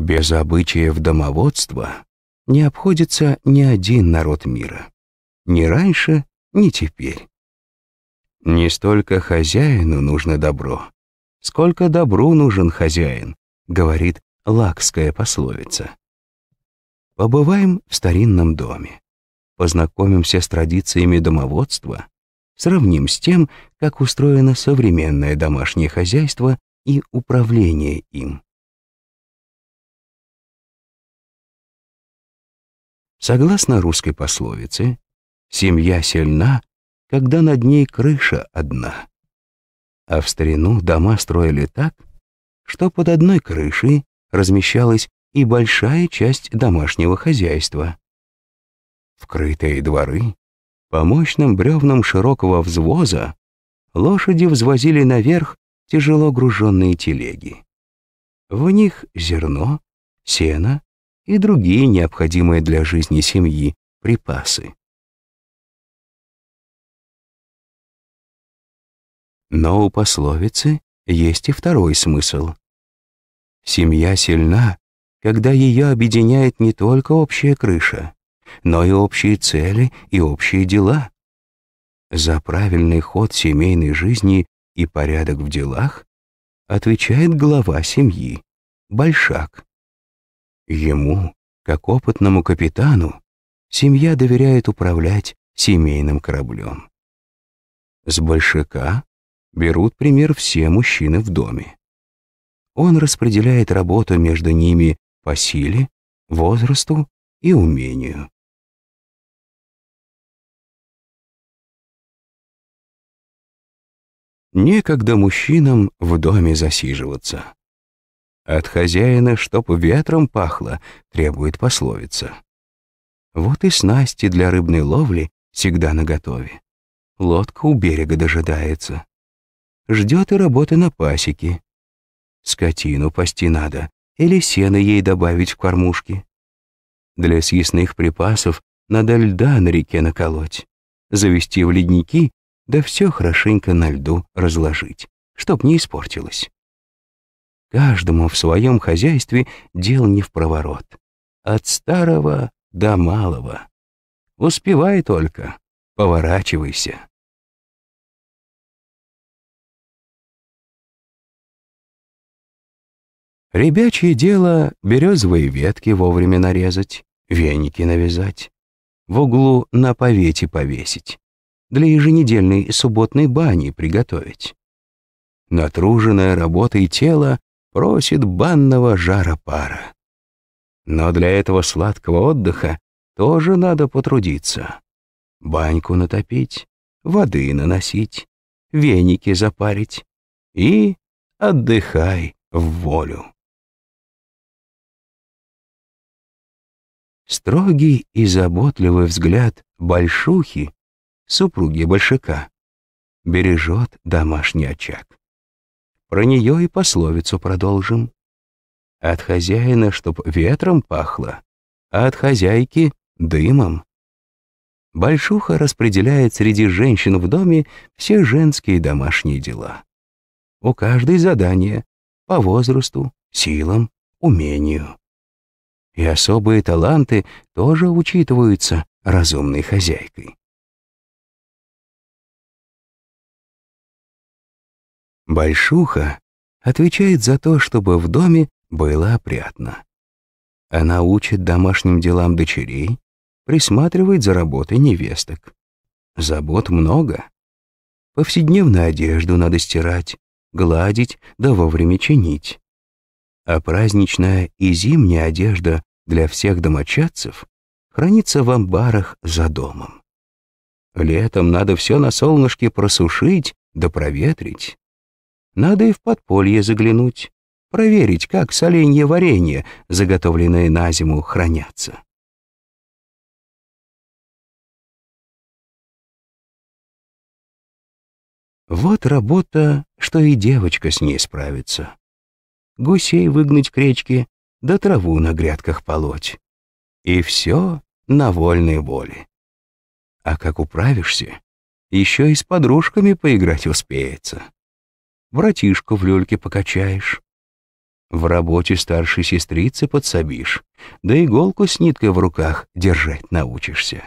Без обычаев домоводства не обходится ни один народ мира. Ни раньше, ни теперь. Не столько хозяину нужно добро, сколько добру нужен хозяин, говорит лакская пословица. Побываем в старинном доме, познакомимся с традициями домоводства, сравним с тем, как устроено современное домашнее хозяйство и управление им. Согласно русской пословице, семья сильна, когда над ней крыша одна. А в старину дома строили так, что под одной крышей размещалась и большая часть домашнего хозяйства. Вкрытые дворы по мощным бревнам широкого взвоза лошади взвозили наверх тяжело груженные телеги. В них зерно, сено и другие необходимые для жизни семьи припасы. Но у пословицы есть и второй смысл. Семья сильна, когда ее объединяет не только общая крыша, но и общие цели и общие дела. За правильный ход семейной жизни и порядок в делах отвечает глава семьи, большак, Ему, как опытному капитану, семья доверяет управлять семейным кораблем. С большака берут пример все мужчины в доме. Он распределяет работу между ними по силе, возрасту и умению. Некогда мужчинам в доме засиживаться. От хозяина, чтоб ветром пахло, требует пословица. Вот и снасти для рыбной ловли всегда наготове. Лодка у берега дожидается. Ждет и работа на пасеке. Скотину пасти надо или сено ей добавить в кормушки. Для съестных припасов надо льда на реке наколоть, завести в ледники, да все хорошенько на льду разложить, чтоб не испортилось. Каждому в своем хозяйстве дел не в проворот. От старого до малого. Успевай только, поворачивайся. Ребячье дело березовые ветки вовремя нарезать, веники навязать, в углу на повете повесить, для еженедельной субботной бани приготовить. Натруженное работой тело просит банного жара пара. Но для этого сладкого отдыха тоже надо потрудиться. Баньку натопить, воды наносить, веники запарить и отдыхай в волю. Строгий и заботливый взгляд большухи, супруги большака, бережет домашний очаг. Про нее и пословицу продолжим. От хозяина, чтоб ветром пахло, а от хозяйки — дымом. Большуха распределяет среди женщин в доме все женские домашние дела. У каждой задание по возрасту, силам, умению. И особые таланты тоже учитываются разумной хозяйкой. Большуха отвечает за то, чтобы в доме было опрятно. Она учит домашним делам дочерей, присматривает за работой невесток. Забот много. Повседневную одежду надо стирать, гладить да вовремя чинить. А праздничная и зимняя одежда для всех домочадцев хранится в амбарах за домом. Летом надо все на солнышке просушить да проветрить. Надо и в подполье заглянуть, проверить, как соленье варенье, заготовленное на зиму, хранятся. Вот работа, что и девочка с ней справится. Гусей выгнать к речке, да траву на грядках полоть. И все на вольной воле. А как управишься, еще и с подружками поиграть успеется братишку в люльке покачаешь. В работе старшей сестрицы подсобишь, да иголку с ниткой в руках держать научишься.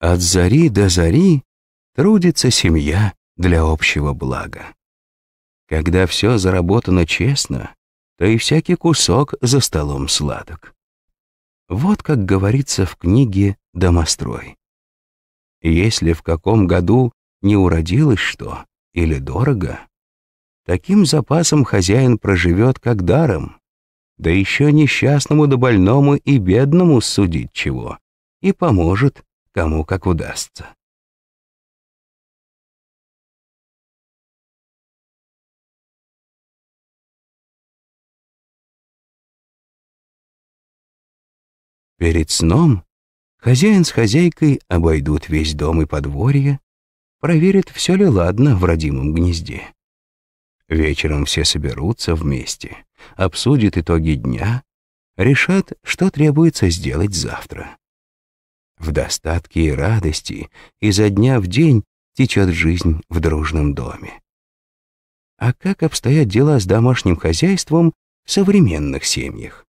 От зари до зари трудится семья для общего блага. Когда все заработано честно, то и всякий кусок за столом сладок. Вот как говорится в книге домострой. Если в каком году не уродилось что или дорого, таким запасом хозяин проживет как даром, да еще несчастному да больному и бедному судить чего, и поможет, кому как удастся. Перед сном Хозяин с хозяйкой обойдут весь дом и подворье, проверят, все ли ладно в родимом гнезде. Вечером все соберутся вместе, обсудят итоги дня, решат, что требуется сделать завтра. В достатке и радости изо дня в день течет жизнь в дружном доме. А как обстоят дела с домашним хозяйством в современных семьях?